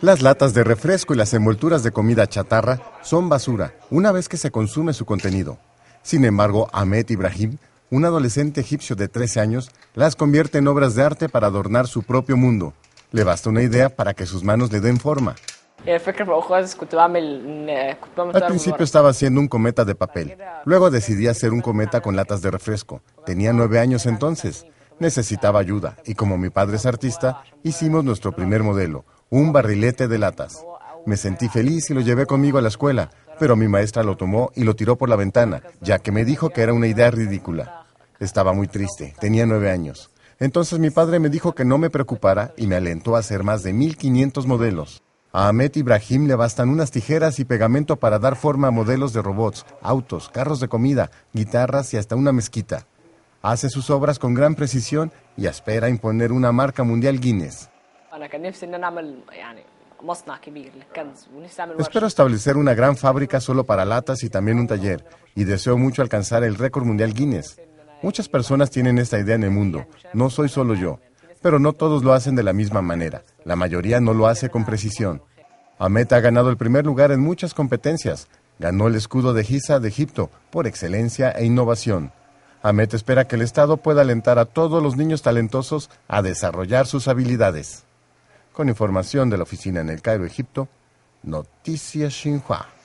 Las latas de refresco y las envolturas de comida chatarra son basura una vez que se consume su contenido. Sin embargo, Ahmed Ibrahim, un adolescente egipcio de 13 años, las convierte en obras de arte para adornar su propio mundo. Le basta una idea para que sus manos le den forma. Eh, eh, Al principio estaba haciendo un cometa de papel. Luego decidí hacer un cometa con latas de refresco. Tenía nueve años entonces necesitaba ayuda y como mi padre es artista, hicimos nuestro primer modelo, un barrilete de latas. Me sentí feliz y lo llevé conmigo a la escuela, pero mi maestra lo tomó y lo tiró por la ventana, ya que me dijo que era una idea ridícula. Estaba muy triste, tenía nueve años. Entonces mi padre me dijo que no me preocupara y me alentó a hacer más de 1500 modelos. A Ahmed Ibrahim le bastan unas tijeras y pegamento para dar forma a modelos de robots, autos, carros de comida, guitarras y hasta una mezquita hace sus obras con gran precisión y espera imponer una marca mundial Guinness. Espero establecer una gran fábrica solo para latas y también un taller, y deseo mucho alcanzar el récord mundial Guinness. Muchas personas tienen esta idea en el mundo, no soy solo yo, pero no todos lo hacen de la misma manera, la mayoría no lo hace con precisión. Ahmed ha ganado el primer lugar en muchas competencias, ganó el escudo de Giza de Egipto por excelencia e innovación. Ahmed espera que el Estado pueda alentar a todos los niños talentosos a desarrollar sus habilidades. Con información de la oficina en el Cairo, Egipto, Noticias Xinhua.